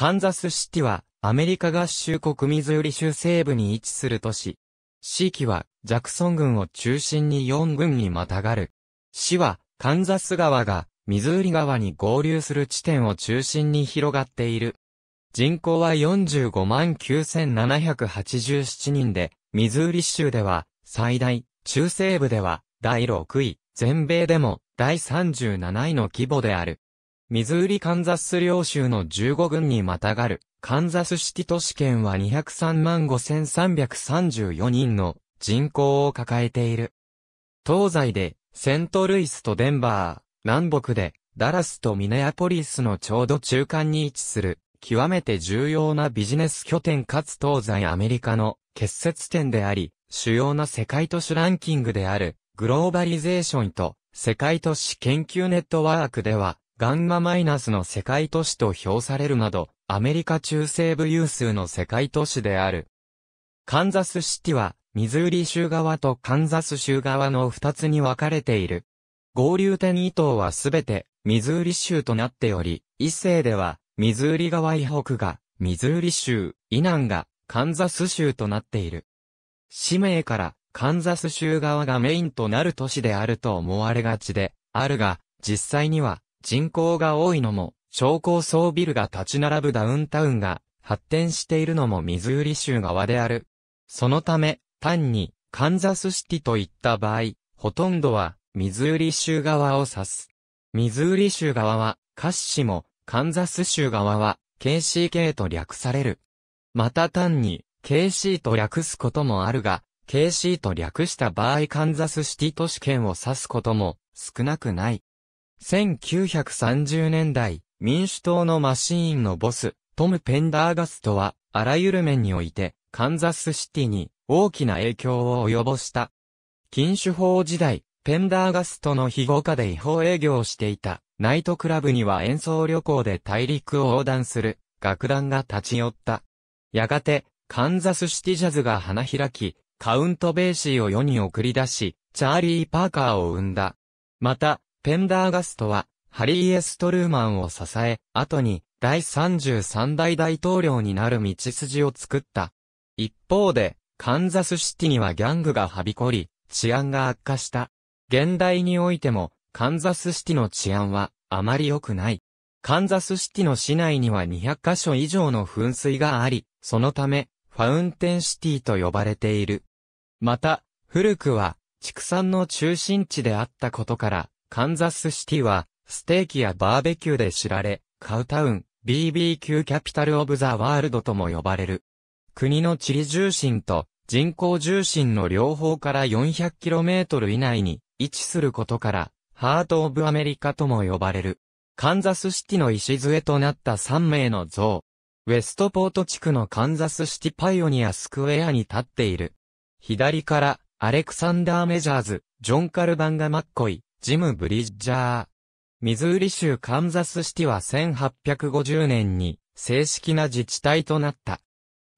カンザスシティは、アメリカ合衆国ミズーリ州西部に位置する都市。市域は、ジャクソン郡を中心に4軍にまたがる。市は、カンザス川が、ミズーリ川に合流する地点を中心に広がっている。人口は45万9787人で、ミズーリ州では、最大、中西部では、第6位、全米でも、第37位の規模である。ミズーリカンザス領州の15軍にまたがる、カンザスシティ都市圏は203万5334人の人口を抱えている。東西で、セントルイスとデンバー、南北で、ダラスとミネアポリスのちょうど中間に位置する、極めて重要なビジネス拠点かつ東西アメリカの結節点であり、主要な世界都市ランキングである、グローバリゼーションと世界都市研究ネットワークでは、ガンママイナスの世界都市と評されるなど、アメリカ中西部有数の世界都市である。カンザスシティは、ミズーリ州側とカンザス州側の二つに分かれている。合流点以東はすべて、ミズーリ州となっており、一世では、ミズーリ側以北が、ミズーリ州、以南が、カンザス州となっている。氏名から、カンザス州側がメインとなる都市であると思われがちで、あるが、実際には、人口が多いのも、超高層ビルが立ち並ぶダウンタウンが発展しているのもミズーリ州側である。そのため、単にカンザスシティといった場合、ほとんどはミズーリ州側を指す。ミズーリ州側はカッシも、カンザス州側は KCK と略される。また単に KC と略すこともあるが、KC と略した場合カンザスシティ都市圏を指すことも少なくない。1930年代、民主党のマシーンのボス、トム・ペンダーガストは、あらゆる面において、カンザスシティに大きな影響を及ぼした。禁酒法時代、ペンダーガストの非合下で違法営業をしていた、ナイトクラブには演奏旅行で大陸を横断する、楽団が立ち寄った。やがて、カンザスシティジャズが花開き、カウント・ベーシーを世に送り出し、チャーリー・パーカーを生んだ。また、ペンダーガストは、ハリー・エストルーマンを支え、後に、第33代大統領になる道筋を作った。一方で、カンザスシティにはギャングがはびこり、治安が悪化した。現代においても、カンザスシティの治安は、あまり良くない。カンザスシティの市内には200箇所以上の噴水があり、そのため、ファウンテンシティと呼ばれている。また、古くは、畜産の中心地であったことから、カンザスシティは、ステーキやバーベキューで知られ、カウタウン、BBQ キャピタルオブザワールドとも呼ばれる。国の地理重心と人口重心の両方から 400km 以内に位置することから、ハート・オブ・アメリカとも呼ばれる。カンザスシティの礎となった3名の像。ウェストポート地区のカンザスシティパイオニアスクエアに立っている。左から、アレクサンダー・メジャーズ、ジョン・カルバンガ・マッコイ、ジム・ブリッジャー。ミズーリ州カンザスシティは1850年に正式な自治体となった。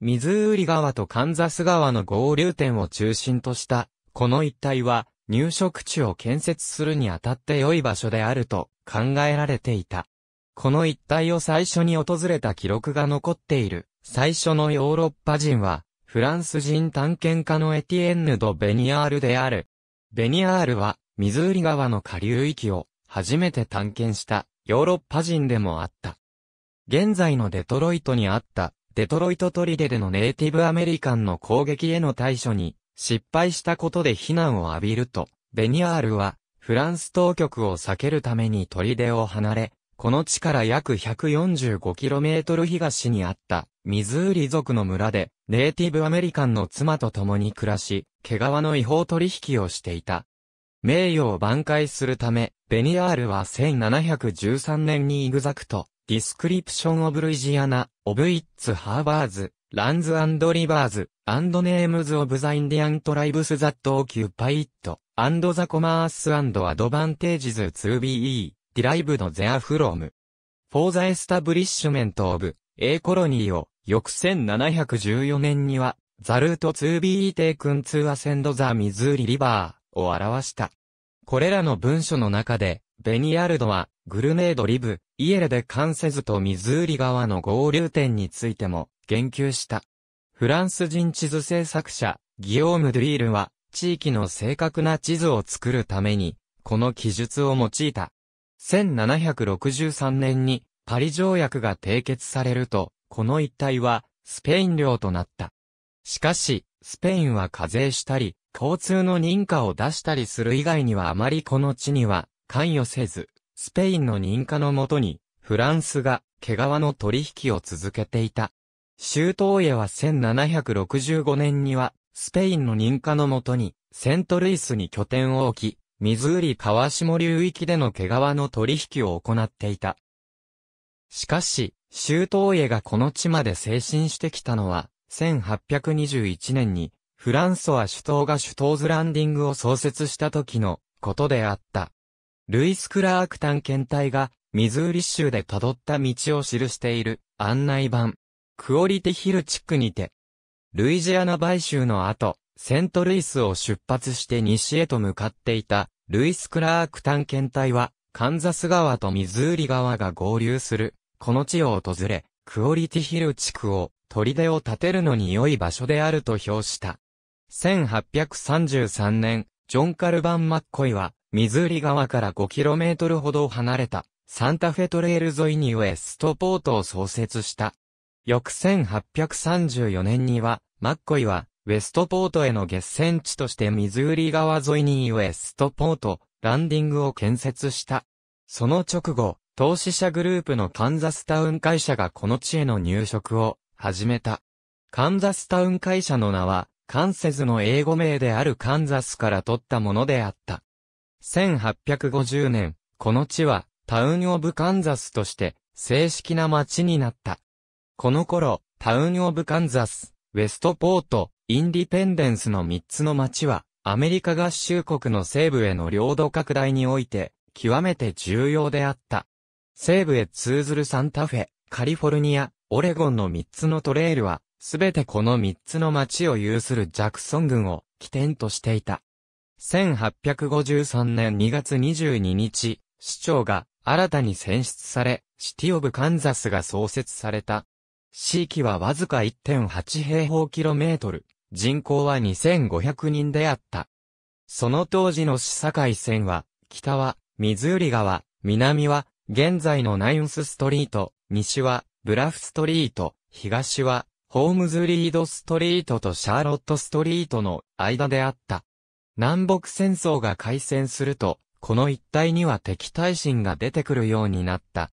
ミズーリ川とカンザス川の合流点を中心とした、この一帯は入植地を建設するにあたって良い場所であると考えられていた。この一帯を最初に訪れた記録が残っている最初のヨーロッパ人は、フランス人探検家のエティエンヌ・ド・ベニアールである。ベニアールは、ミズーリ川の下流域を初めて探検したヨーロッパ人でもあった。現在のデトロイトにあったデトロイトトリデでのネイティブアメリカンの攻撃への対処に失敗したことで非難を浴びると、ベニアールはフランス当局を避けるためにトリデを離れ、この地から約 145km 東にあったミズーリ族の村でネイティブアメリカンの妻と共に暮らし、毛皮の違法取引をしていた。名誉を挽回するため、ベニアールは1713年にイグザクト、ディスクリプションオブルイジアナ、オブイッツハーバーズ、ランズアンド・リバーズ、アンドネームズオブザインディアントライブスザットオキュー・パイット、アンドザコマースアンドアドバンテージズツー・ビー、ディライブドゼアフロム。フォーザエスタブリッシュメントオブ、A コロニーを、翌1714年には、ザルートー・ b ー・テイクンー・アセンドザミズーリリバー。を表した。これらの文書の中で、ベニヤルドは、グルネードリブ、イエレで関せずとミズーリ川の合流点についても、言及した。フランス人地図制作者、ギオーム・ドゥリールは、地域の正確な地図を作るために、この記述を用いた。1763年に、パリ条約が締結されると、この一帯は、スペイン領となった。しかし、スペインは課税したり、交通の認可を出したりする以外にはあまりこの地には関与せず、スペインの認可のもとに、フランスが毛皮の取引を続けていた。シュートエは1765年には、スペインの認可のもとに、セントルイスに拠点を置き、ミズーリ川下流域での毛皮の取引を行っていた。しかし、シュートエがこの地まで精神してきたのは、1821年に、フランソワ首都が首都ズランディングを創設した時のことであった。ルイス・クラーク探検隊が、ミズーリ州で辿った道を記している案内版。クオリティヒル地区にて、ルイジアナ買収の後、セントルイスを出発して西へと向かっていた、ルイス・クラーク探検隊は、カンザス川とミズーリ川が合流する、この地を訪れ、クオリティヒル地区を砦を建てるのに良い場所であると評した。1833年、ジョン・カルバン・マッコイは、ミズーリ川から 5km ほど離れた、サンタフェトレール沿いにウェストポートを創設した。翌1834年には、マッコイは、ウェストポートへの月戦地としてミズーリ川沿いにウェストポート、ランディングを建設した。その直後、投資者グループのカンザスタウン会社がこの地への入植を始めた。カンザスタウン会社の名は、カンセズの英語名であるカンザスから取ったものであった。1850年、この地は、タウンオブカンザスとして、正式な町になった。この頃、タウンオブカンザス、ウェストポート、インディペンデンスの3つの町は、アメリカ合衆国の西部への領土拡大において、極めて重要であった。西部へ通ずるサンタフェ、カリフォルニア、オレゴンの3つのトレイルは、すべてこの3つの町を有するジャクソン郡を起点としていた。1853年2月22日、市長が新たに選出され、シティオブカンザスが創設された。地域はわずか1.8平方キロメートル、人口は2500人であった。その当時の市境線は、北は、ミズーリ川、南は、現在のナインスストリート、西は、ブラフストリート、東は、ホームズリードストリートとシャーロットストリートの間であった。南北戦争が開戦すると、この一帯には敵対心が出てくるようになった。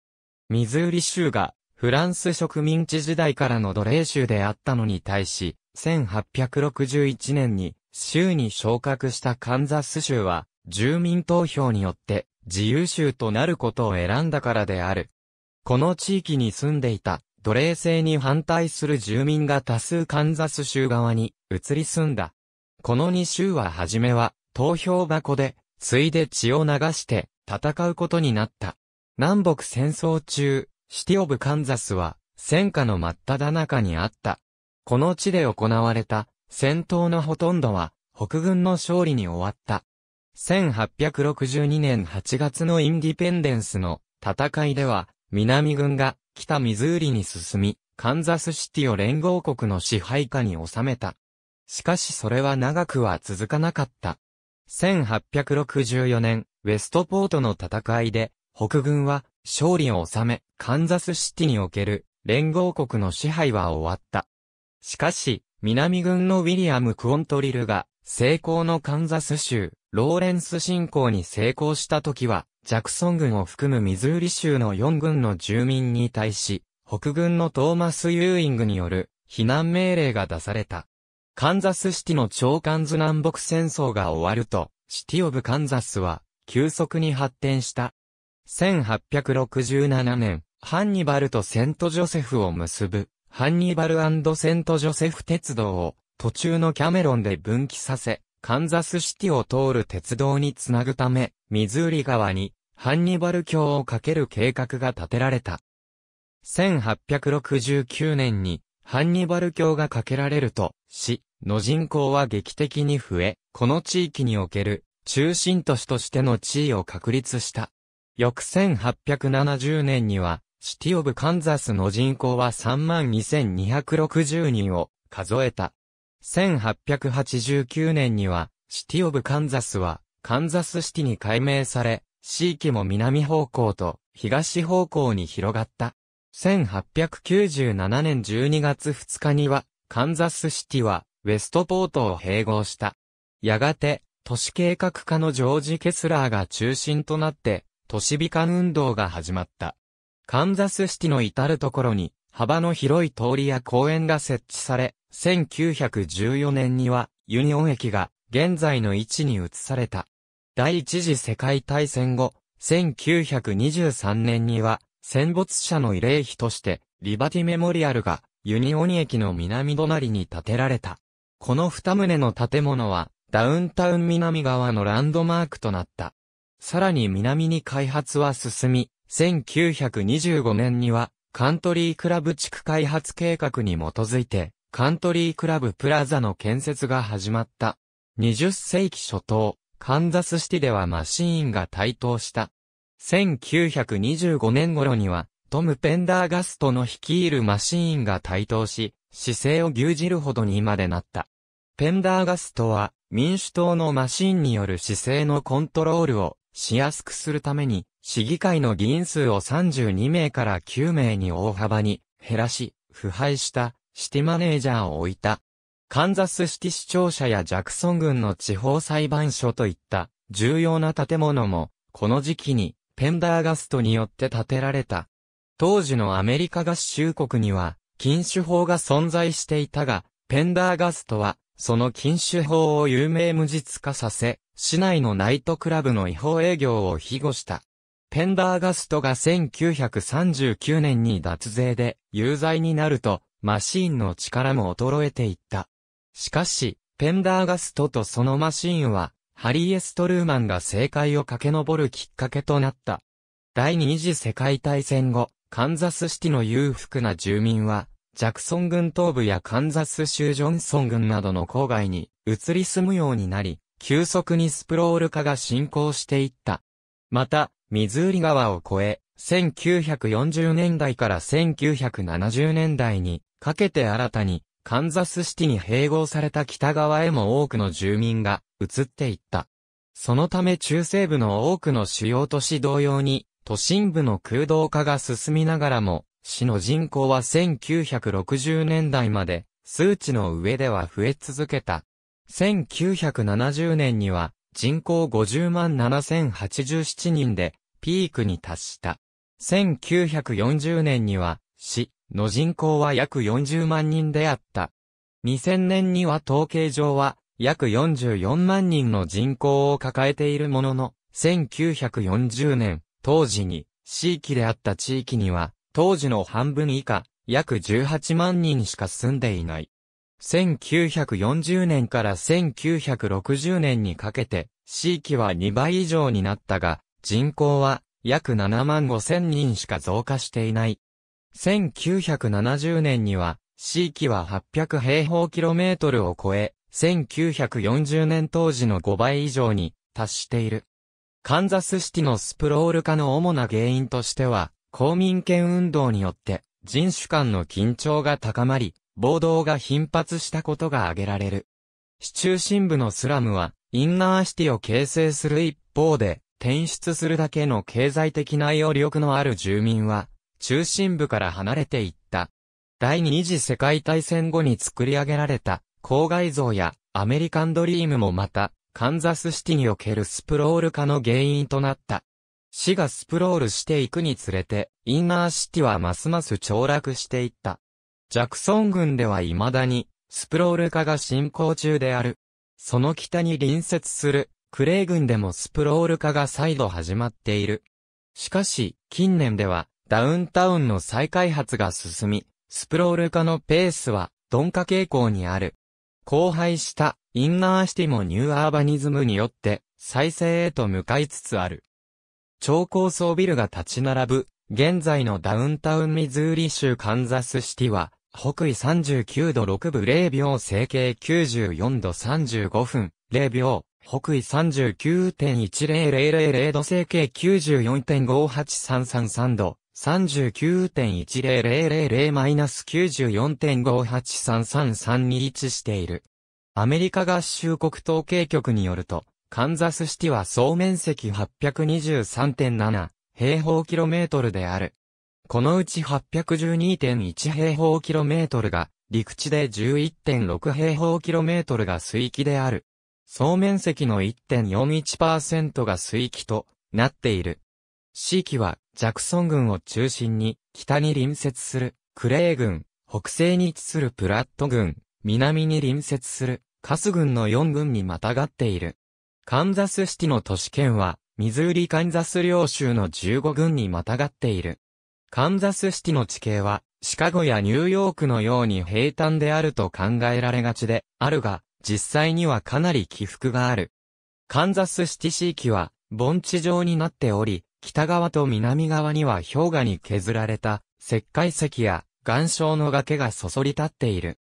ミズーリ州が、フランス植民地時代からの奴隷州であったのに対し、1861年に、州に昇格したカンザス州は、住民投票によって、自由州となることを選んだからである。この地域に住んでいた奴隷制に反対する住民が多数カンザス州側に移り住んだ。この2州は初めは投票箱で、ついで血を流して戦うことになった。南北戦争中、シティオブカンザスは戦火の真っ只中にあった。この地で行われた戦闘のほとんどは北軍の勝利に終わった。1862年8月のインディペンデンスの戦いでは南軍が北ミズーリに進み、カンザスシティを連合国の支配下に収めた。しかしそれは長くは続かなかった。1864年、ウェストポートの戦いで、北軍は勝利を収め、カンザスシティにおける連合国の支配は終わった。しかし、南軍のウィリアム・クオントリルが成功のカンザス州、ローレンス侵攻に成功した時は、ジャクソン軍を含むミズーリ州の4軍の住民に対し、北軍のトーマス・ユーイングによる避難命令が出された。カンザスシティの長官図南北戦争が終わると、シティオブカンザスは急速に発展した。1867年、ハンニバルとセントジョセフを結ぶ、ハンニバルセントジョセフ鉄道を途中のキャメロンで分岐させ、カンザスシティを通る鉄道につなぐため、ミズーリ川にハンニバル橋を架ける計画が立てられた。1869年にハンニバル橋が架けられると、市の人口は劇的に増え、この地域における中心都市としての地位を確立した。翌1870年には、シティオブカンザスの人口は32,260人を数えた。1889年には、シティオブカンザスは、カンザスシティに改名され、地域も南方向と東方向に広がった。1897年12月2日には、カンザスシティは、ウェストポートを併合した。やがて、都市計画家のジョージ・ケスラーが中心となって、都市美観運動が始まった。カンザスシティの至るところに、幅の広い通りや公園が設置され、1914年にはユニオン駅が現在の位置に移された。第一次世界大戦後、1923年には戦没者の慰霊碑としてリバティメモリアルがユニオン駅の南隣に建てられた。この二棟の建物はダウンタウン南側のランドマークとなった。さらに南に開発は進み、1925年にはカントリークラブ地区開発計画に基づいてカントリークラブプラザの建設が始まった。20世紀初頭、カンザスシティではマシーンが台頭した。1925年頃には、トム・ペンダーガストの率いるマシーンが台頭し、姿勢を牛耳るほどにまでなった。ペンダーガストは、民主党のマシーンによる姿勢のコントロールをしやすくするために、市議会の議員数を32名から9名に大幅に減らし、腐敗したシティマネージャーを置いた。カンザスシティ市庁舎やジャクソン郡の地方裁判所といった重要な建物も、この時期にペンダーガストによって建てられた。当時のアメリカ合衆国には禁酒法が存在していたが、ペンダーガストはその禁酒法を有名無実化させ、市内のナイトクラブの違法営業を庇護した。ペンダーガストが1939年に脱税で有罪になると、マシーンの力も衰えていった。しかし、ペンダーガストとそのマシーンは、ハリー・エストルーマンが正解を駆け上るきっかけとなった。第二次世界大戦後、カンザスシティの裕福な住民は、ジャクソン軍東部やカンザス州ジョンソン軍などの郊外に移り住むようになり、急速にスプロール化が進行していった。また、ミズーリ川を越え、1940年代から1970年代にかけて新たに、カンザスシティに併合された北側へも多くの住民が移っていった。そのため中西部の多くの主要都市同様に、都心部の空洞化が進みながらも、市の人口は1960年代まで、数値の上では増え続けた。1970年には、人口50万7087人で、ピークに達した。1940年には、市、の人口は約40万人であった。2000年には統計上は約44万人の人口を抱えているものの、1940年、当時に、地域であった地域には、当時の半分以下、約18万人しか住んでいない。1940年から1960年にかけて、地域は2倍以上になったが、人口は約7万5千人しか増加していない。1970年には、地域は800平方キロメートルを超え、1940年当時の5倍以上に達している。カンザスシティのスプロール化の主な原因としては、公民権運動によって人種間の緊張が高まり、暴動が頻発したことが挙げられる。市中心部のスラムは、インナーシティを形成する一方で、転出するだけの経済的な余力のある住民は、中心部から離れていった。第二次世界大戦後に作り上げられた、郊外像やアメリカンドリームもまた、カンザスシティにおけるスプロール化の原因となった。市がスプロールしていくにつれて、インナーシティはますます凋落していった。ジャクソン郡では未だに、スプロール化が進行中である。その北に隣接する、クレイ郡でもスプロール化が再度始まっている。しかし、近年では、ダウンタウンの再開発が進み、スプロール化のペースは鈍化傾向にある。荒廃したインナーシティもニューアーバニズムによって再生へと向かいつつある。超高層ビルが立ち並ぶ、現在のダウンタウンミズーリ州カンザスシティは、北緯39度6分0秒整形94度35分0秒、北緯39.10000度整形94.58333度、3 9 1 0 0 0 9 4 5 8 3 3 3に位置している。アメリカ合衆国統計局によると、カンザスシティは総面積823.7平方キロメートルである。このうち812.1平方キロメートルが陸地で11.6平方キロメートルが水域である。総面積の1.41%が水域となっている。市域はジャクソン軍を中心に、北に隣接するクレイ軍、北西に位置するプラット軍、南に隣接するカス軍の4軍にまたがっている。カンザスシティの都市圏は、ミズーリ・カンザス領州の15軍にまたがっている。カンザスシティの地形は、シカゴやニューヨークのように平坦であると考えられがちで、あるが、実際にはかなり起伏がある。カンザスシティ地域は、盆地上になっており、北側と南側には氷河に削られた石灰石や岩礁の崖がそそり立っている。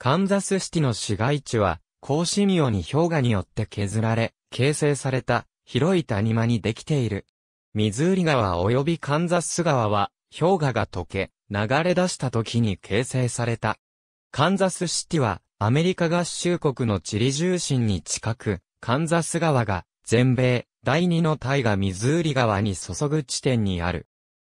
カンザスシティの市街地は、格子妙に氷河によって削られ、形成された広い谷間にできている。ミズーリ川及びカンザス川は、氷河が溶け、流れ出した時に形成された。カンザスシティは、アメリカ合衆国の地理重心に近く、カンザス川が、全米、第二の大河ミズーリ川に注ぐ地点にある。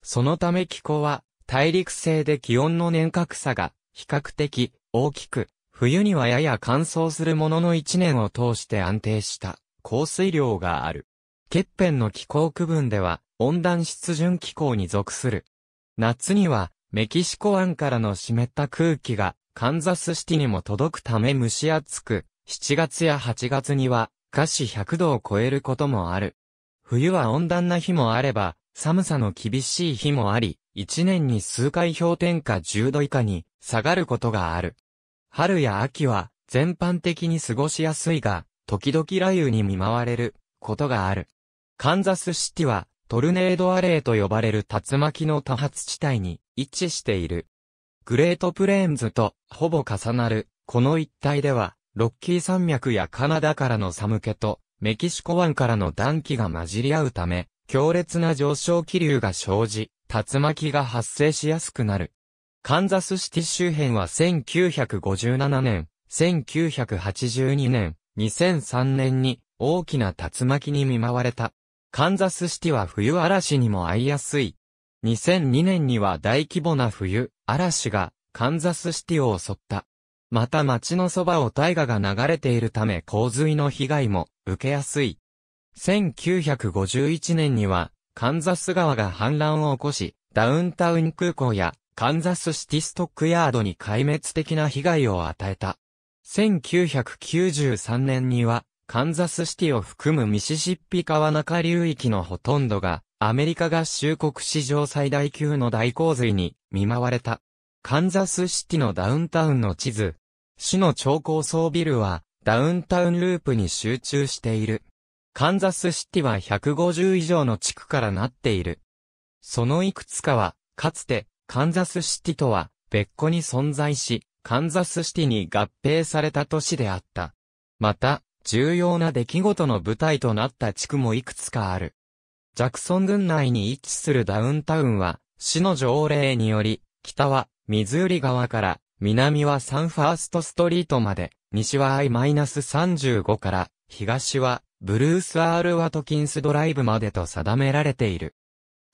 そのため気候は、大陸性で気温の年較差が比較的大きく、冬にはやや乾燥するものの一年を通して安定した降水量がある。欠片の気候区分では温暖湿潤気候に属する。夏にはメキシコ湾からの湿った空気がカンザスシティにも届くため蒸し暑く、7月や8月には華氏100度を超えることもある。冬は温暖な日もあれば、寒さの厳しい日もあり、一年に数回氷点下10度以下に下がることがある。春や秋は全般的に過ごしやすいが、時々雷雨に見舞われることがある。カンザスシティはトルネードアレーと呼ばれる竜巻の多発地帯に位置している。グレートプレーンズとほぼ重なる、この一帯ではロッキー山脈やカナダからの寒気と、メキシコ湾からの暖気が混じり合うため、強烈な上昇気流が生じ、竜巻が発生しやすくなる。カンザスシティ周辺は1957年、1982年、2003年に大きな竜巻に見舞われた。カンザスシティは冬嵐にも遭いやすい。2002年には大規模な冬嵐がカンザスシティを襲った。また町のそばを大河が流れているため洪水の被害も受けやすい。1951年には、カンザス川が氾濫を起こし、ダウンタウン空港やカンザスシティストックヤードに壊滅的な被害を与えた。1993年には、カンザスシティを含むミシシッピ川中流域のほとんどが、アメリカ合衆国史上最大級の大洪水に見舞われた。カンザスシティのダウンタウンの地図。市の超高層ビルは、ダウンタウンループに集中している。カンザスシティは150以上の地区からなっている。そのいくつかは、かつて、カンザスシティとは、別個に存在し、カンザスシティに合併された都市であった。また、重要な出来事の舞台となった地区もいくつかある。ジャクソン郡内に位置するダウンタウンは、市の条例により、北はミズーリ川から南はサンファーストストリートまで、西は I-35 から東はブルース・アール・ワトキンスドライブまでと定められている。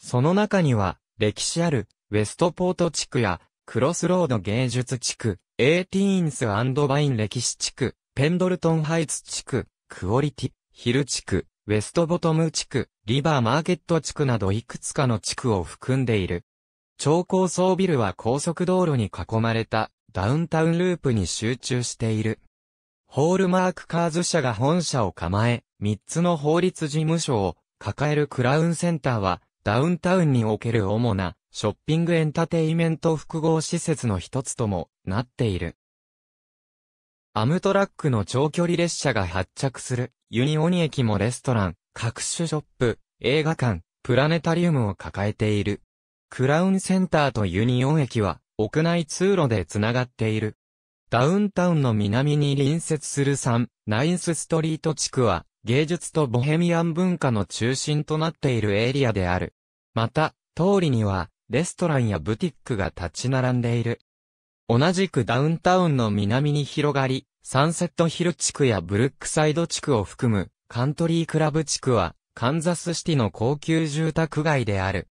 その中には、歴史ある、ウェストポート地区や、クロスロード芸術地区、エーティーンスバイン歴史地区、ペンドルトンハイツ地区、クオリティ、ヒル地区、ウェストボトム地区、リバーマーケット地区などいくつかの地区を含んでいる。超高層ビルは高速道路に囲まれたダウンタウンループに集中している。ホールマークカーズ社が本社を構え、3つの法律事務所を抱えるクラウンセンターは、ダウンタウンにおける主なショッピングエンタテイメント複合施設の一つともなっている。アムトラックの長距離列車が発着するユニオニ駅もレストラン、各種ショップ、映画館、プラネタリウムを抱えている。クラウンセンターとユニオン駅は、屋内通路でつながっている。ダウンタウンの南に隣接する3、ナインスストリート地区は、芸術とボヘミアン文化の中心となっているエリアである。また、通りには、レストランやブティックが立ち並んでいる。同じくダウンタウンの南に広がり、サンセットヒル地区やブルックサイド地区を含む、カントリークラブ地区は、カンザスシティの高級住宅街である。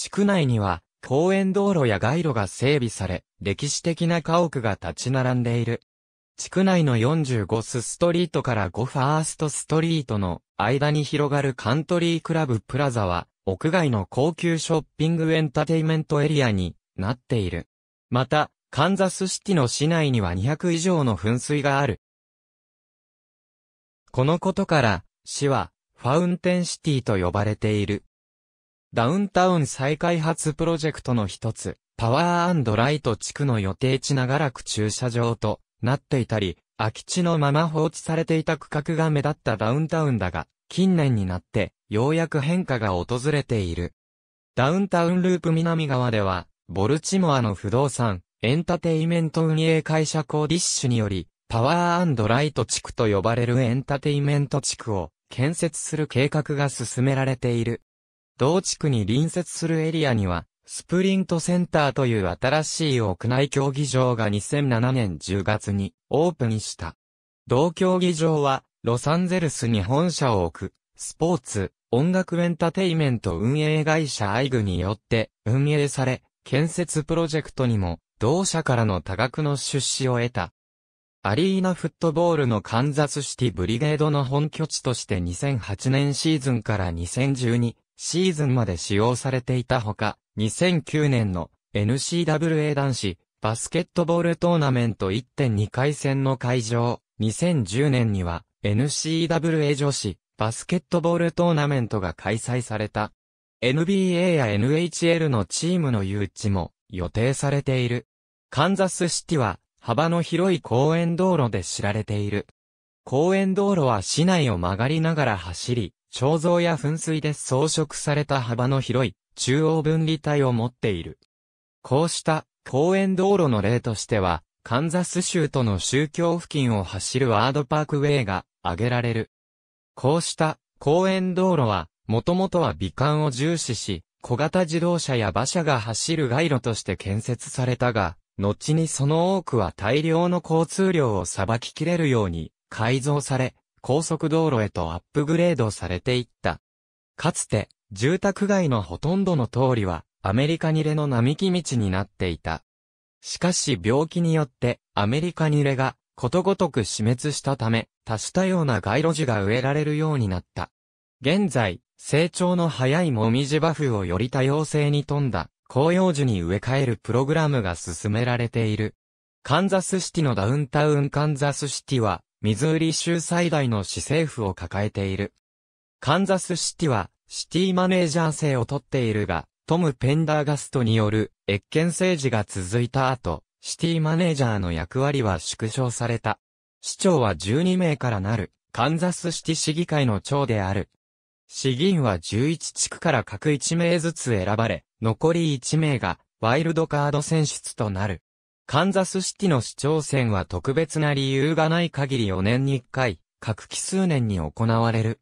地区内には、公園道路や街路が整備され、歴史的な家屋が立ち並んでいる。地区内の45スストリートから5ファーストストリートの間に広がるカントリークラブプラザは、屋外の高級ショッピングエンタテイメントエリアになっている。また、カンザスシティの市内には200以上の噴水がある。このことから、市は、ファウンテンシティと呼ばれている。ダウンタウン再開発プロジェクトの一つ、パワーライト地区の予定地長らく駐車場となっていたり、空き地のまま放置されていた区画が目立ったダウンタウンだが、近年になって、ようやく変化が訪れている。ダウンタウンループ南側では、ボルチモアの不動産、エンタテイメント運営会社コーディッシュにより、パワーライト地区と呼ばれるエンタテイメント地区を建設する計画が進められている。同地区に隣接するエリアには、スプリントセンターという新しい屋内競技場が2007年10月にオープンした。同競技場は、ロサンゼルスに本社を置く、スポーツ、音楽エンタテイメント運営会社アイグによって運営され、建設プロジェクトにも、同社からの多額の出資を得た。アリーナフットボールのカンザスシティブリゲードの本拠地として2008年シーズンから2012シーズンまで使用されていたほか、2009年の n c w a 男子バスケットボールトーナメント1.2回戦の会場、2010年には n c w a 女子バスケットボールトーナメントが開催された。NBA や NHL のチームの誘致も予定されている。カンザスシティは幅の広い公園道路で知られている。公園道路は市内を曲がりながら走り、彫像や噴水で装飾された幅の広い中央分離帯を持っている。こうした公園道路の例としては、カンザス州との宗教付近を走るワードパークウェイが挙げられる。こうした公園道路は、もともとは美観を重視し、小型自動車や馬車が走る街路として建設されたが、後にその多くは大量の交通量を裁ききれるように改造され、高速道路へとアップグレードされていった。かつて、住宅街のほとんどの通りは、アメリカニレの並木道になっていた。しかし病気によって、アメリカニレが、ことごとく死滅したため、多種多様な街路樹が植えられるようになった。現在、成長の早いもみじバフをより多様性に富んだ、紅葉樹に植え替えるプログラムが進められている。カンザスシティのダウンタウンカンザスシティは、ミズーリ州最大の市政府を抱えている。カンザスシティは、シティマネージャー制をとっているが、トム・ペンダーガストによる、越権政治が続いた後、シティマネージャーの役割は縮小された。市長は12名からなる、カンザスシティ市議会の長である。市議員は11地区から各1名ずつ選ばれ、残り1名が、ワイルドカード選出となる。カンザスシティの市長選は特別な理由がない限り4年に1回、各期数年に行われる。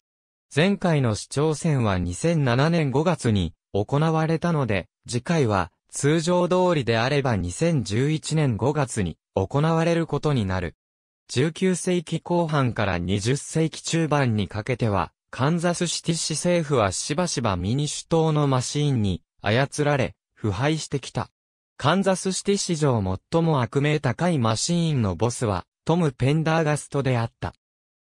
前回の市長選は2007年5月に行われたので、次回は通常通りであれば2011年5月に行われることになる。19世紀後半から20世紀中盤にかけては、カンザスシティ市政府はしばしば民主党のマシーンに操られ、腐敗してきた。カンザスシティ史上最も悪名高いマシーンのボスは、トム・ペンダーガストであった。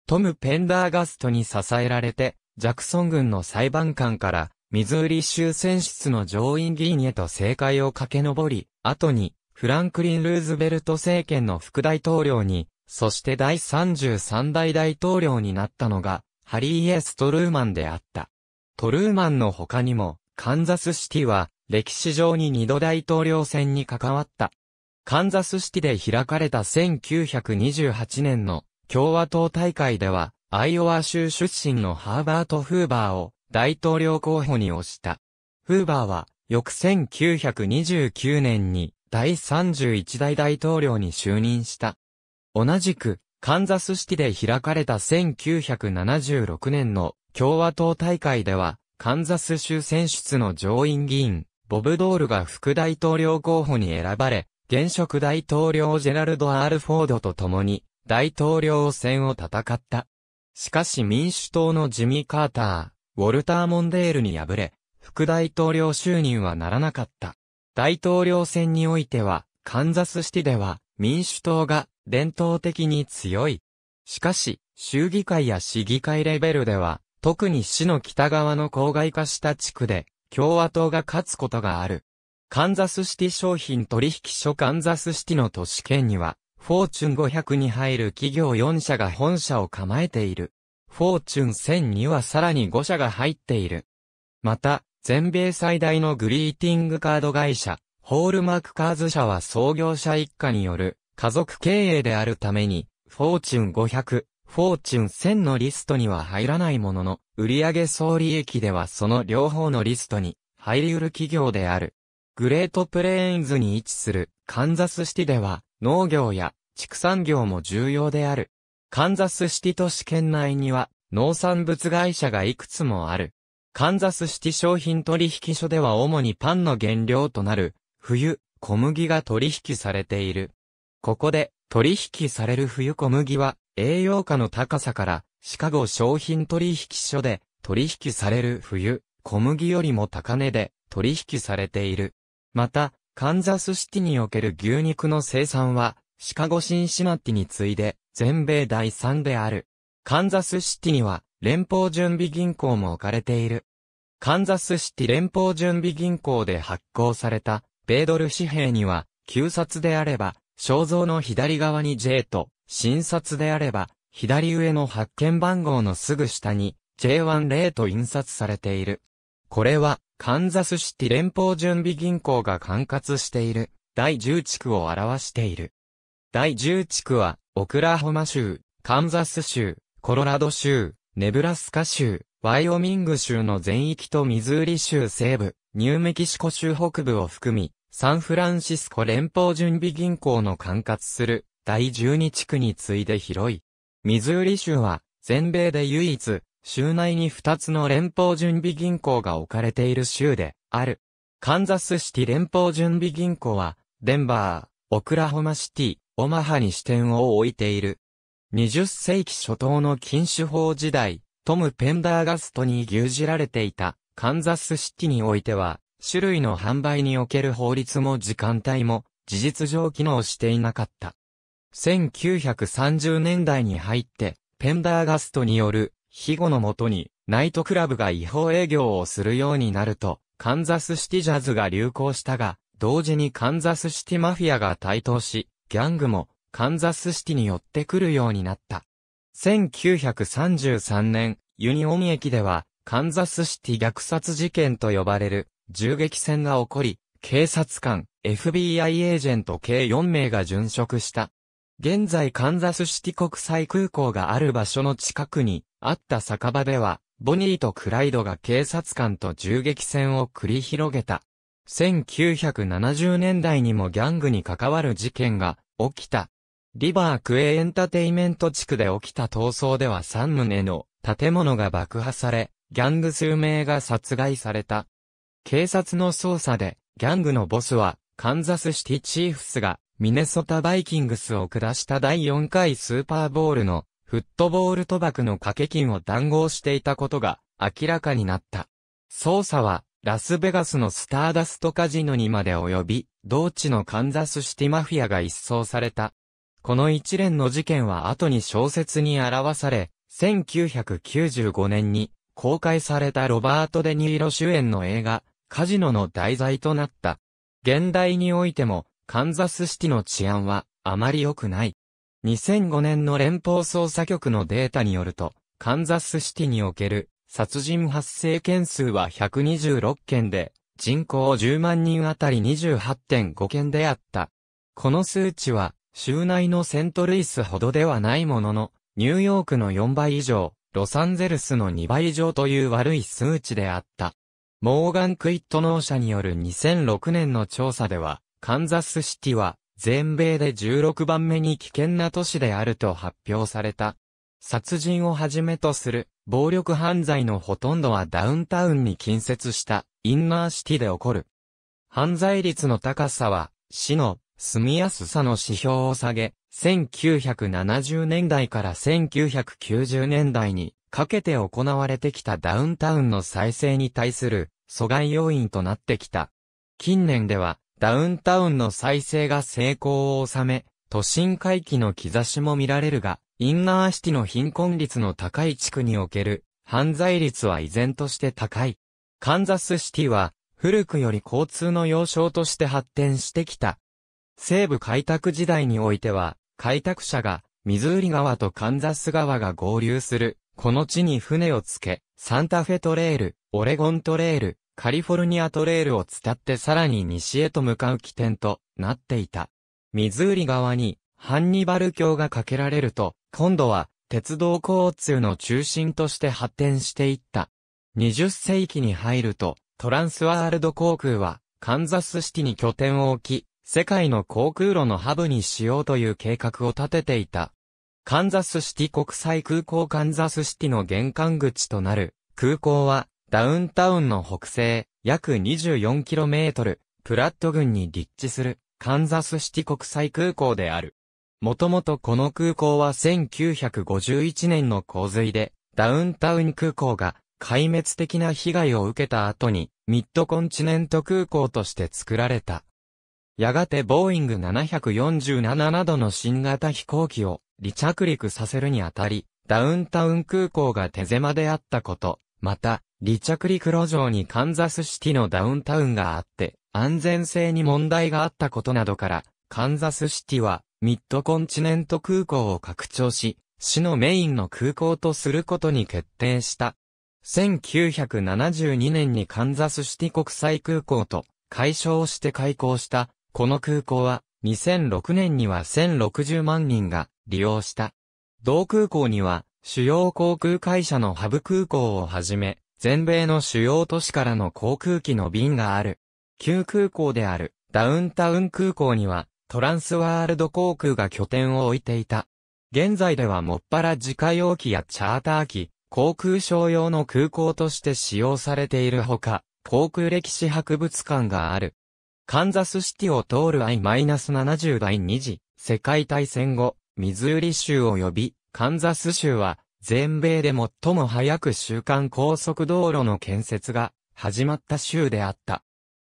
トム・ペンダーガストに支えられて、ジャクソン軍の裁判官から、ミズーリ州選出の上院議員へと政界を駆け上り、後に、フランクリン・ルーズベルト政権の副大統領に、そして第33代大統領になったのが、ハリー・エス・トルーマンであった。トルーマンの他にも、カンザスシティは、歴史上に二度大統領選に関わった。カンザスシティで開かれた1928年の共和党大会では、アイオワ州出身のハーバート・フーバーを大統領候補に推した。フーバーは、翌1929年に第31代大統領に就任した。同じく、カンザスシティで開かれた1976年の共和党大会では、カンザス州選出の上院議員、ボブ・ドールが副大統領候補に選ばれ、現職大統領ジェラルド・アール・フォードと共に大統領選を戦った。しかし民主党のジミー・カーター、ウォルター・モンデールに敗れ、副大統領就任はならなかった。大統領選においては、カンザスシティでは民主党が伝統的に強い。しかし、州議会や市議会レベルでは、特に市の北側の郊外化した地区で、共和党が勝つことがある。カンザスシティ商品取引所カンザスシティの都市圏には、フォーチュン500に入る企業4社が本社を構えている。フォーチュン1000にはさらに5社が入っている。また、全米最大のグリーティングカード会社、ホールマークカーズ社は創業者一家による家族経営であるために、フォーチュン500、フォーチュン1000のリストには入らないものの、売上総利益ではその両方のリストに入り得る企業である。グレートプレーンズに位置するカンザスシティでは農業や畜産業も重要である。カンザスシティ都市圏内には農産物会社がいくつもある。カンザスシティ商品取引所では主にパンの原料となる冬小麦が取引されている。ここで取引される冬小麦は栄養価の高さから、シカゴ商品取引所で取引される冬、小麦よりも高値で取引されている。また、カンザスシティにおける牛肉の生産は、シカゴシンシナティに次いで、全米第3である。カンザスシティには、連邦準備銀行も置かれている。カンザスシティ連邦準備銀行で発行された、米ドル紙幣には、旧札であれば、肖像の左側に J と、診察であれば、左上の発見番号のすぐ下に J10 と印刷されている。これは、カンザスシティ連邦準備銀行が管轄している、第10地区を表している。第10地区は、オクラホマ州、カンザス州、コロラド州、ネブラスカ州、ワイオミング州の全域とミズーリ州西部、ニューメキシコ州北部を含み、サンフランシスコ連邦準備銀行の管轄する第12地区に次いで広い。ミズーリ州は、全米で唯一、州内に2つの連邦準備銀行が置かれている州で、ある。カンザスシティ連邦準備銀行は、デンバー、オクラホマシティ、オマハに支店を置いている。20世紀初頭の禁酒法時代、トム・ペンダーガストに牛耳られていた、カンザスシティにおいては、種類の販売における法律も時間帯も、事実上機能していなかった。1930年代に入って、ペンダーガストによる、庇護のもとに、ナイトクラブが違法営業をするようになると、カンザスシティジャズが流行したが、同時にカンザスシティマフィアが台頭し、ギャングもカンザスシティに寄ってくるようになった。1933年、ユニオン駅では、カンザスシティ虐殺事件と呼ばれる銃撃戦が起こり、警察官、FBI エージェント計4名が殉職した。現在カンザスシティ国際空港がある場所の近くにあった酒場では、ボニーとクライドが警察官と銃撃戦を繰り広げた。1970年代にもギャングに関わる事件が起きた。リバークエエンタテイメント地区で起きた闘争では3棟の建物が爆破され、ギャング数名が殺害された。警察の捜査で、ギャングのボスは、カンザスシティチーフスがミネソタバイキングスを下した第4回スーパーボールのフットボール賭博の掛け金を談合していたことが明らかになった。捜査はラスベガスのスターダストカジノにまで及び、同地のカンザスシティマフィアが一掃された。この一連の事件は後に小説に表され、1995年に公開されたロバート・デ・ニーロ主演の映画、カジノの題材となった。現代においても、カンザスシティの治安はあまり良くない。2005年の連邦捜査局のデータによると、カンザスシティにおける殺人発生件数は126件で、人口10万人あたり28.5件であった。この数値は、州内のセントルイスほどではないものの、ニューヨークの4倍以上、ロサンゼルスの2倍以上という悪い数値であった。モーガン・クイット納社による2006年の調査では、カンザスシティは、全米で16番目に危険な都市であると発表された。殺人をはじめとする暴力犯罪のほとんどはダウンタウンに近接したインナーシティで起こる。犯罪率の高さは市の住みやすさの指標を下げ、1970年代から1990年代にかけて行われてきたダウンタウンの再生に対する阻害要因となってきた。近年ではダウンタウンの再生が成功を収め、都心回帰の兆しも見られるが、インナーシティの貧困率の高い地区における犯罪率は依然として高い。カンザスシティは古くより交通の要衝として発展してきた。西部開拓時代においては、開拓者がミズーリ川とカンザス川が合流する、この地に船をつけ、サンタフェトレール、オレゴントレール、カリフォルニアトレールを伝ってさらに西へと向かう起点となっていた。ミズーリ側にハンニバル橋が架けられると、今度は鉄道交通の中心として発展していった。20世紀に入ると、トランスワールド航空は、カンザスシティに拠点を置き、世界の航空路のハブにしようという計画を立てていた。カンザスシティ国際空港カンザスシティの玄関口となる空港はダウンタウンの北西、約 24km、プラット郡に立地する、カンザスシティ国際空港である。もともとこの空港は1951年の洪水で、ダウンタウン空港が壊滅的な被害を受けた後に、ミッドコンチネント空港として作られた。やがてボーイング747などの新型飛行機を離着陸させるにあたり、ダウンタウン空港が手狭であったこと、また、離着陸路上にカンザスシティのダウンタウンがあって、安全性に問題があったことなどから、カンザスシティはミッドコンチネント空港を拡張し、市のメインの空港とすることに決定した。1972年にカンザスシティ国際空港と解消して開港した、この空港は2006年には1060万人が利用した。同空港には主要航空会社のハブ空港をはじめ、全米の主要都市からの航空機の便がある。旧空港であるダウンタウン空港にはトランスワールド航空が拠点を置いていた。現在ではもっぱら自家用機やチャーター機、航空商用の空港として使用されているほか、航空歴史博物館がある。カンザスシティを通る I-70 第2次世界大戦後、ミズーリ州及びカンザス州は全米で最も早く週間高速道路の建設が始まった州であった。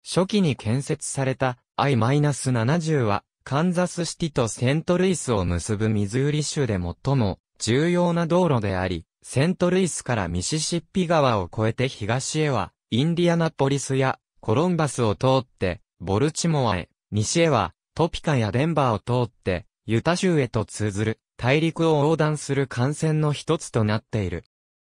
初期に建設された I-70 は、カンザスシティとセントルイスを結ぶミズーリ州で最も重要な道路であり、セントルイスからミシシッピ川を越えて東へは、インディアナポリスやコロンバスを通って、ボルチモアへ、西へは、トピカやデンバーを通って、ユタ州へと通ずる。大陸を横断する幹線の一つとなっている。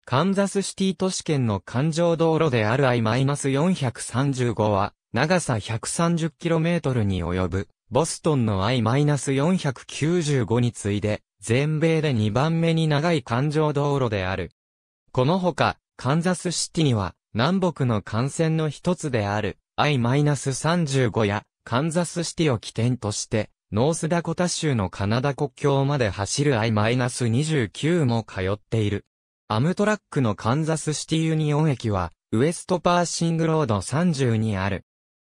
カンザスシティ都市圏の環状道路である I-435 は、長さ 130km に及ぶ、ボストンの I-495 に次いで、全米で2番目に長い環状道路である。このほか、カンザスシティには、南北の幹線の一つである、I-35 や、カンザスシティを起点として、ノースダコタ州のカナダ国境まで走る I-29 も通っている。アムトラックのカンザスシティユニオン駅は、ウエストパーシングロード30にある。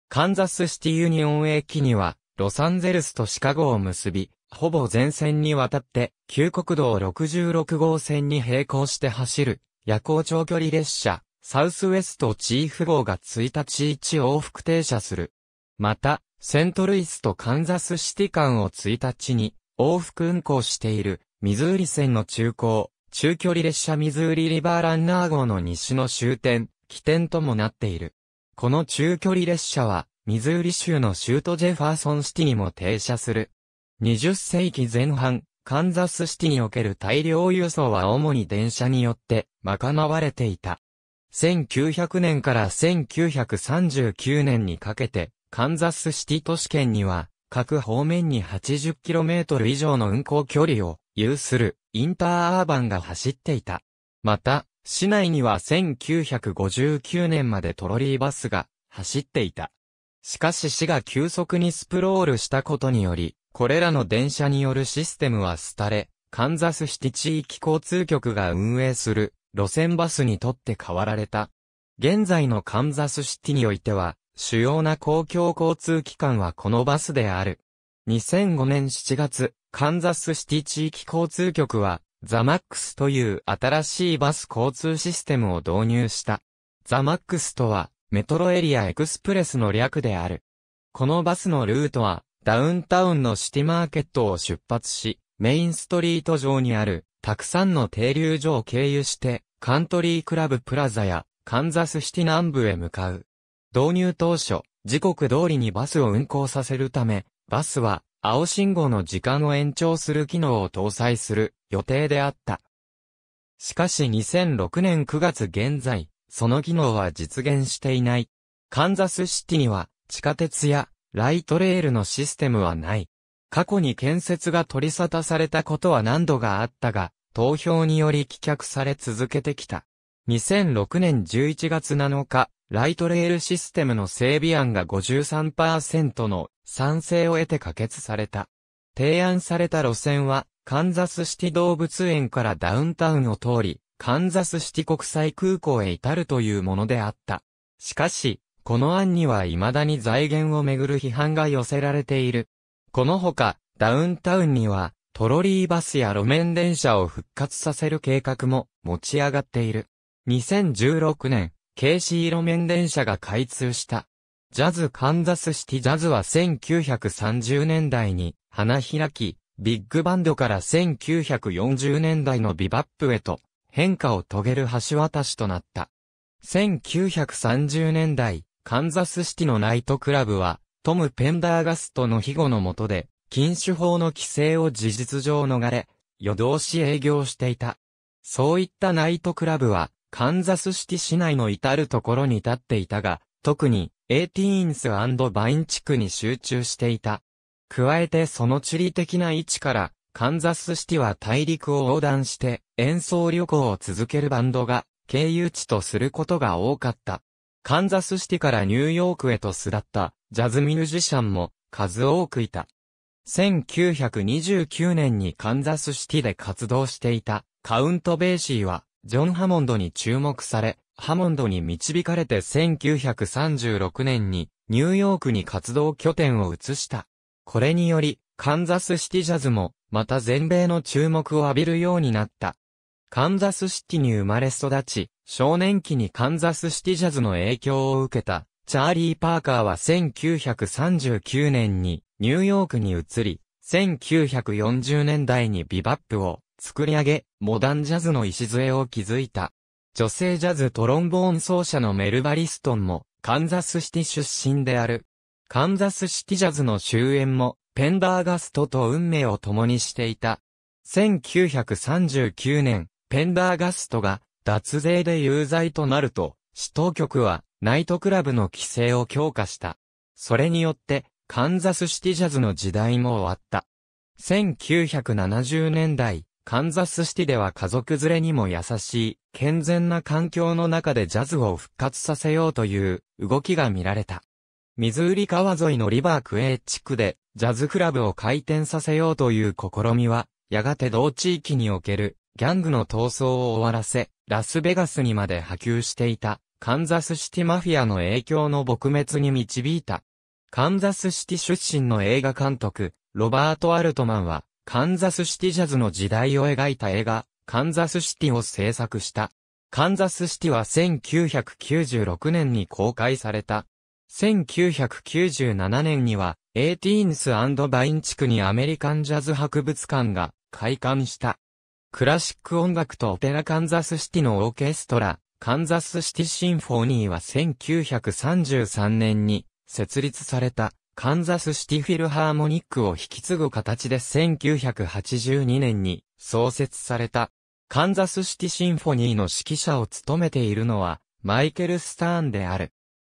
カンザスシティユニオン駅には、ロサンゼルスとシカゴを結び、ほぼ全線にわたって、旧国道66号線に並行して走る、夜行長距離列車、サウスウェストチーフ号が1日1往復停車する。また、セントルイスとカンザスシティ間を1日に往復運行しているミズーリ線の中高、中距離列車ミズーリリバーランナー号の西の終点、起点ともなっている。この中距離列車は、ミズーリ州のシュートジェファーソンシティにも停車する。20世紀前半、カンザスシティにおける大量輸送は主に電車によって賄われていた。1900年から1939年にかけて、カンザスシティ都市圏には、各方面に 80km 以上の運行距離を有するインターアーバンが走っていた。また、市内には1959年までトロリーバスが走っていた。しかし市が急速にスプロールしたことにより、これらの電車によるシステムは廃れ、カンザスシティ地域交通局が運営する路線バスにとって変わられた。現在のカンザスシティにおいては、主要な公共交通機関はこのバスである。2005年7月、カンザスシティ地域交通局は、ザマックスという新しいバス交通システムを導入した。ザマックスとは、メトロエリアエクスプレスの略である。このバスのルートは、ダウンタウンのシティマーケットを出発し、メインストリート上にある、たくさんの停留所を経由して、カントリークラブプラザや、カンザスシティ南部へ向かう。導入当初、時刻通りにバスを運行させるため、バスは青信号の時間を延長する機能を搭載する予定であった。しかし2006年9月現在、その機能は実現していない。カンザスシティには地下鉄やライトレールのシステムはない。過去に建設が取り沙汰されたことは何度があったが、投票により棄却され続けてきた。2006年11月7日、ライトレールシステムの整備案が53%の賛成を得て可決された。提案された路線は、カンザスシティ動物園からダウンタウンを通り、カンザスシティ国際空港へ至るというものであった。しかし、この案には未だに財源をめぐる批判が寄せられている。このほか、ダウンタウンには、トロリーバスや路面電車を復活させる計画も持ち上がっている。2016年、ケーシー路面電車が開通した。ジャズカンザスシティジャズは1930年代に花開き、ビッグバンドから1940年代のビバップへと変化を遂げる橋渡しとなった。1930年代、カンザスシティのナイトクラブは、トム・ペンダーガストの庇護の下で、禁酒法の規制を事実上逃れ、夜通し営業していた。そういったナイトクラブは、カンザスシティ市内の至るところに立っていたが、特に、エイティーンスバイン地区に集中していた。加えてその地理的な位置から、カンザスシティは大陸を横断して、演奏旅行を続けるバンドが、経由地とすることが多かった。カンザスシティからニューヨークへと巣立った、ジャズミュージシャンも、数多くいた。1929年にカンザスシティで活動していた、カウント・ベーシーは、ジョン・ハモンドに注目され、ハモンドに導かれて1936年にニューヨークに活動拠点を移した。これにより、カンザスシティジャズも、また全米の注目を浴びるようになった。カンザスシティに生まれ育ち、少年期にカンザスシティジャズの影響を受けた、チャーリー・パーカーは1939年にニューヨークに移り、1940年代にビバップを作り上げ、モダンジャズの礎を築いた。女性ジャズトロンボーン奏者のメルバリストンも、カンザスシティ出身である。カンザスシティジャズの終焉も、ペンダーガストと運命を共にしていた。1939年、ペンダーガストが脱税で有罪となると、市当局はナイトクラブの規制を強化した。それによって、カンザスシティジャズの時代も終わった。1970年代、カンザスシティでは家族連れにも優しい、健全な環境の中でジャズを復活させようという動きが見られた。ミズーリ川沿いのリバークエー地区でジャズクラブを回転させようという試みは、やがて同地域におけるギャングの闘争を終わらせ、ラスベガスにまで波及していた、カンザスシティマフィアの影響の撲滅に導いた。カンザスシティ出身の映画監督、ロバート・アルトマンは、カンザスシティジャズの時代を描いた映画、カンザスシティを制作した。カンザスシティは1996年に公開された。1997年には、エイティーンスバイン地区にアメリカンジャズ博物館が開館した。クラシック音楽とオペラカンザスシティのオーケストラ、カンザスシティシンフォニーは1933年に設立された。カンザスシティフィルハーモニックを引き継ぐ形で1982年に創設された。カンザスシティシンフォニーの指揮者を務めているのはマイケル・スターンである。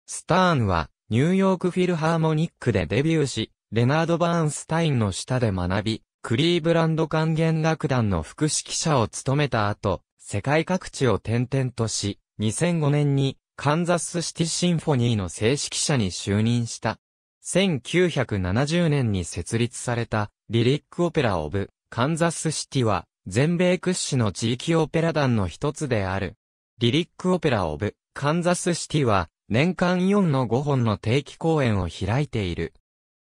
スターンはニューヨークフィルハーモニックでデビューし、レナード・バーンスタインの下で学び、クリーブランド管弦楽団の副指揮者を務めた後、世界各地を転々とし、2005年にカンザスシティシンフォニーの正指揮者に就任した。1970年に設立された、リリックオペラオブ、カンザスシティは、全米屈指の地域オペラ団の一つである。リリックオペラオブ、カンザスシティは、年間4の5本の定期公演を開いている。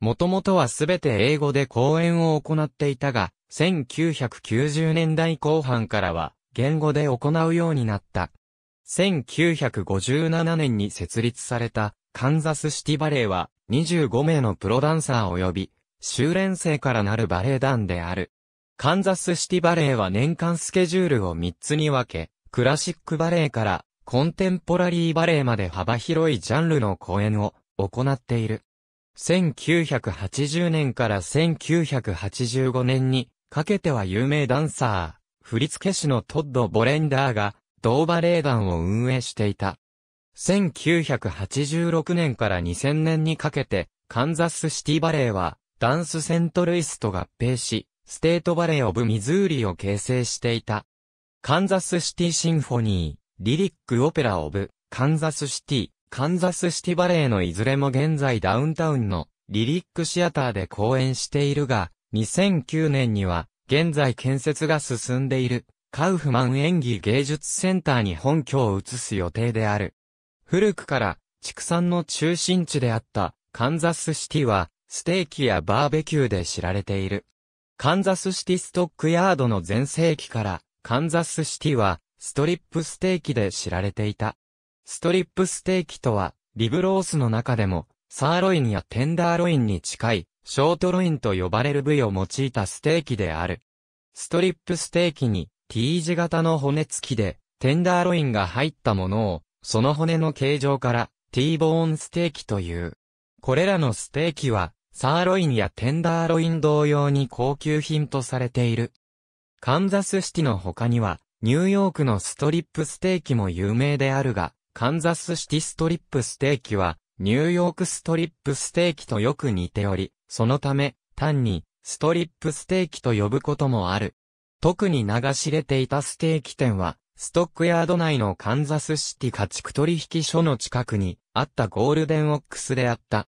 もともとはすべて英語で公演を行っていたが、1990年代後半からは、言語で行うようになった。1957年に設立された、カンザスシティバレーは、25名のプロダンサー及び、修練生からなるバレエ団である。カンザスシティバレエは年間スケジュールを3つに分け、クラシックバレエからコンテンポラリーバレエまで幅広いジャンルの公演を行っている。1980年から1985年にかけては有名ダンサー、振付師のトッド・ボレンダーが同バレエ団を運営していた。1986年から2000年にかけて、カンザスシティバレーは、ダンスセントルイスと合併し、ステートバレーオブミズーリを形成していた。カンザスシティシンフォニー、リリックオペラオブ、カンザスシティ、カンザスシティバレーのいずれも現在ダウンタウンのリリックシアターで公演しているが、2009年には、現在建設が進んでいる、カウフマン演技芸術センターに本拠を移す予定である。古くから畜産の中心地であったカンザスシティはステーキやバーベキューで知られている。カンザスシティストックヤードの前世紀からカンザスシティはストリップステーキで知られていた。ストリップステーキとはリブロースの中でもサーロインやテンダーロインに近いショートロインと呼ばれる部位を用いたステーキである。ストリップステーキに T 字型の骨付きでテンダーロインが入ったものをその骨の形状から、T ボーンステーキという。これらのステーキは、サーロインやテンダーロイン同様に高級品とされている。カンザスシティの他には、ニューヨークのストリップステーキも有名であるが、カンザスシティストリップステーキは、ニューヨークストリップステーキとよく似ており、そのため、単に、ストリップステーキと呼ぶこともある。特に流し入れていたステーキ店は、ストックヤード内のカンザスシティ家畜取引所の近くにあったゴールデンオックスであった。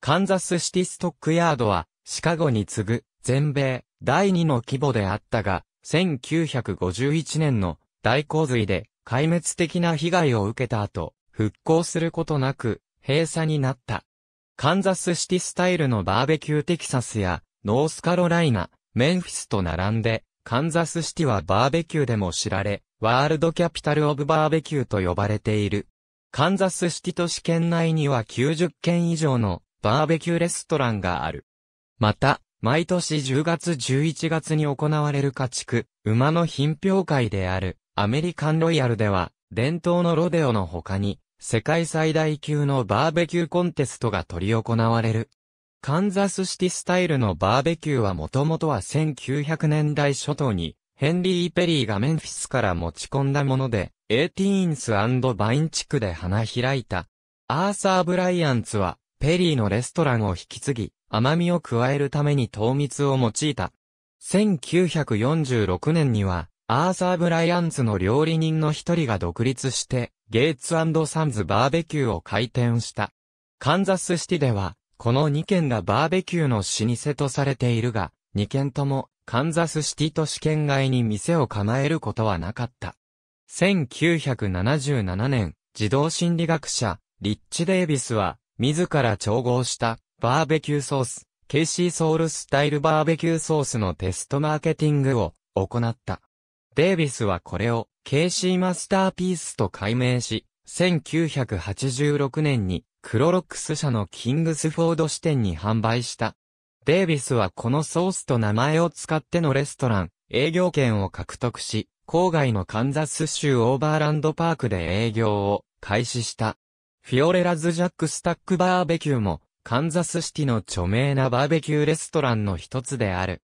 カンザスシティストックヤードはシカゴに次ぐ全米第2の規模であったが、1951年の大洪水で壊滅的な被害を受けた後、復興することなく閉鎖になった。カンザスシティスタイルのバーベキューテキサスやノースカロライナ、メンフィスと並んで、カンザスシティはバーベキューでも知られ、ワールドキャピタルオブバーベキューと呼ばれている。カンザスシティ都市圏内には90軒以上のバーベキューレストランがある。また、毎年10月11月に行われる家畜、馬の品評会であるアメリカンロイヤルでは、伝統のロデオの他に、世界最大級のバーベキューコンテストが取り行われる。カンザスシティスタイルのバーベキューはもともとは1900年代初頭にヘンリー・ペリーがメンフィスから持ち込んだもので、エイティーンスバイン地区で花開いた。アーサー・ブライアンツは、ペリーのレストランを引き継ぎ、甘みを加えるために糖蜜を用いた。1946年には、アーサー・ブライアンツの料理人の一人が独立して、ゲイツサンズバーベキューを開店した。カンザスシティでは、この2軒がバーベキューの老舗とされているが、2軒ともカンザスシティ都市圏外に店を構えることはなかった。1977年、児童心理学者、リッチ・デイビスは、自ら調合した、バーベキューソース、ケイシーソウルスタイルバーベキューソースのテストマーケティングを行った。デイビスはこれをケイシーマスターピースと改名し、1986年にクロロックス社のキングスフォード支店に販売した。デイビスはこのソースと名前を使ってのレストラン、営業権を獲得し、郊外のカンザス州オーバーランドパークで営業を開始した。フィオレラズ・ジャック・スタック・バーベキューも、カンザスシティの著名なバーベキューレストランの一つである。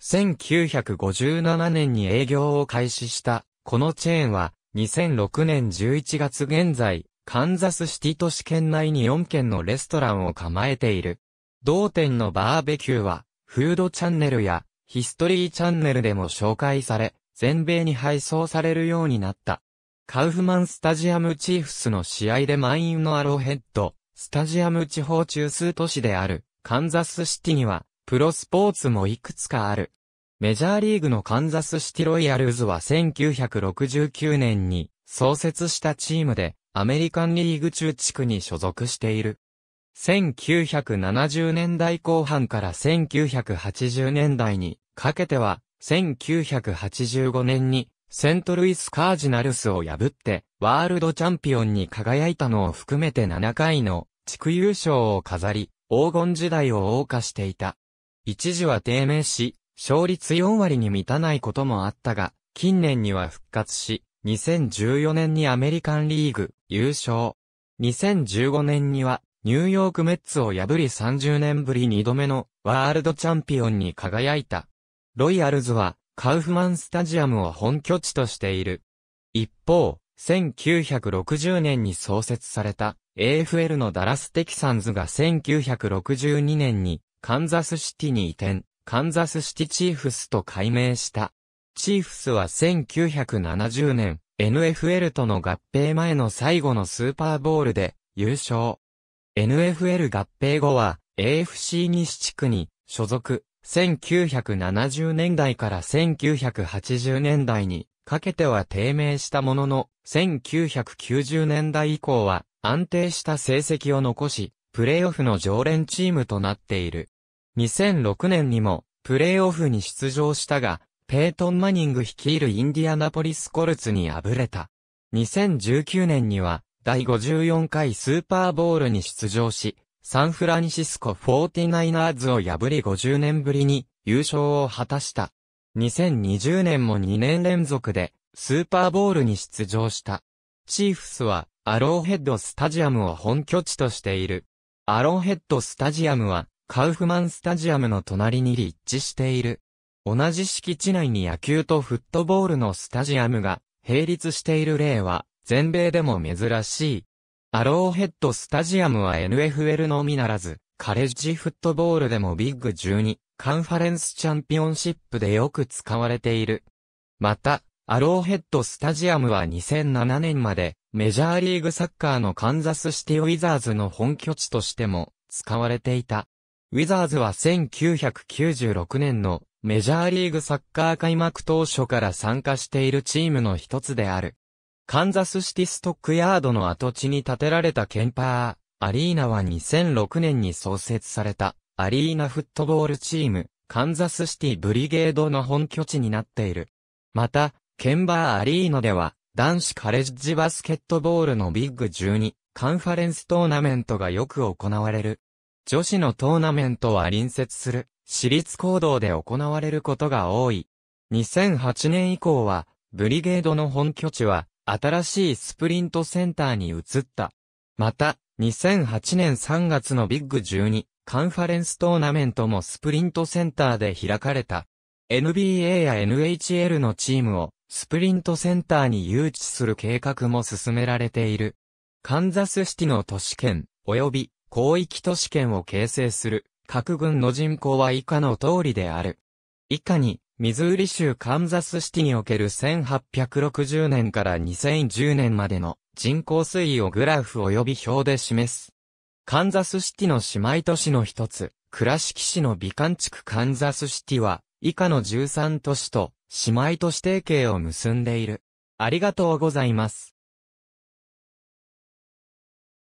1957年に営業を開始した、このチェーンは、2006年11月現在、カンザスシティ都市圏内に4軒のレストランを構えている。同店のバーベキューは、フードチャンネルやヒストリーチャンネルでも紹介され、全米に配送されるようになった。カウフマンスタジアムチーフスの試合で満員のアローヘッド、スタジアム地方中枢都市である、カンザスシティには、プロスポーツもいくつかある。メジャーリーグのカンザスシティロイヤルズは1969年に創設したチームで、アメリカンリーグ中地区に所属している。1970年代後半から1980年代にかけては、1985年にセントルイス・カージナルスを破ってワールドチャンピオンに輝いたのを含めて7回の地区優勝を飾り、黄金時代を謳歌していた。一時は低迷し、勝率4割に満たないこともあったが、近年には復活し、2014年にアメリカンリーグ優勝。2015年にはニューヨークメッツを破り30年ぶり2度目のワールドチャンピオンに輝いた。ロイヤルズはカウフマンスタジアムを本拠地としている。一方、1960年に創設された AFL のダラステキサンズが1962年にカンザスシティに移転、カンザスシティチーフスと改名した。チーフスは1970年、NFL との合併前の最後のスーパーボールで優勝。NFL 合併後は AFC 西地区に所属、1970年代から1980年代にかけては低迷したものの、1990年代以降は安定した成績を残し、プレイオフの常連チームとなっている。2006年にもプレイオフに出場したが、ペイトン・マニング率いるインディアナポリス・コルツに敗れた。2019年には第54回スーパーボウルに出場し、サンフランシスコ 49ers を破り50年ぶりに優勝を果たした。2020年も2年連続でスーパーボウルに出場した。チーフスはアローヘッドスタジアムを本拠地としている。アローヘッドスタジアムはカウフマンスタジアムの隣に立地している。同じ敷地内に野球とフットボールのスタジアムが並立している例は全米でも珍しい。アローヘッドスタジアムは NFL のみならず、カレッジフットボールでもビッグ12、カンファレンスチャンピオンシップでよく使われている。また、アローヘッドスタジアムは2007年まで、メジャーリーグサッカーのカンザスシティウィザーズの本拠地としても使われていた。ウィザーズは1996年のメジャーリーグサッカー開幕当初から参加しているチームの一つである。カンザスシティストックヤードの跡地に建てられたケンパーアリーナは2006年に創設されたアリーナフットボールチームカンザスシティブリゲードの本拠地になっている。また、ケンバーアリーナでは男子カレッジバスケットボールのビッグ12カンファレンストーナメントがよく行われる。女子のトーナメントは隣接する私立行動で行われることが多い。2008年以降はブリゲードの本拠地は新しいスプリントセンターに移った。また、2008年3月のビッグ12カンファレンストーナメントもスプリントセンターで開かれた。NBA や NHL のチームをスプリントセンターに誘致する計画も進められている。カンザスシティの都市圏及び広域都市圏を形成する各軍の人口は以下の通りである。以下にミズーリ州カンザスシティにおける1860年から2010年までの人口推移をグラフ及び表で示す。カンザスシティの姉妹都市の一つ、倉敷市の美観地区カンザスシティは、以下の13都市と姉妹都市提携を結んでいる。ありがとうございます。